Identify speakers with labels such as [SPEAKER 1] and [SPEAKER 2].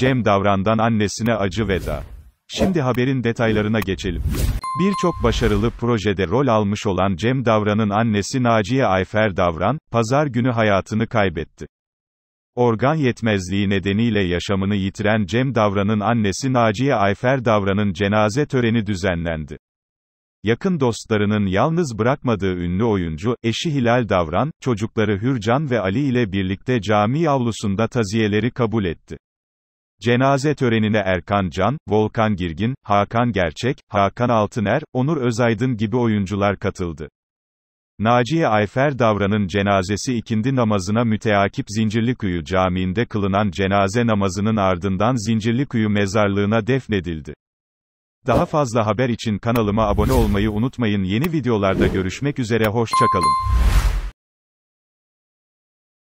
[SPEAKER 1] Cem Davran'dan annesine acı veda. Şimdi haberin detaylarına geçelim. Birçok başarılı projede rol almış olan Cem Davran'ın annesi Naciye Ayfer Davran, pazar günü hayatını kaybetti. Organ yetmezliği nedeniyle yaşamını yitiren Cem Davran'ın annesi Naciye Ayfer Davran'ın cenaze töreni düzenlendi. Yakın dostlarının yalnız bırakmadığı ünlü oyuncu, eşi Hilal Davran, çocukları Hürcan ve Ali ile birlikte cami avlusunda taziyeleri kabul etti. Cenaze törenine Erkan Can, Volkan Girgin, Hakan Gerçek, Hakan Altıner, Onur Özaydın gibi oyuncular katıldı. Naciye Ayfer Davran'ın cenazesi ikindi namazına müteakip Zincirlikuyu Camii'nde kılınan cenaze namazının ardından Zincirlikuyu mezarlığına defnedildi. Daha fazla haber için kanalıma
[SPEAKER 2] abone olmayı unutmayın. Yeni videolarda görüşmek üzere hoşçakalın.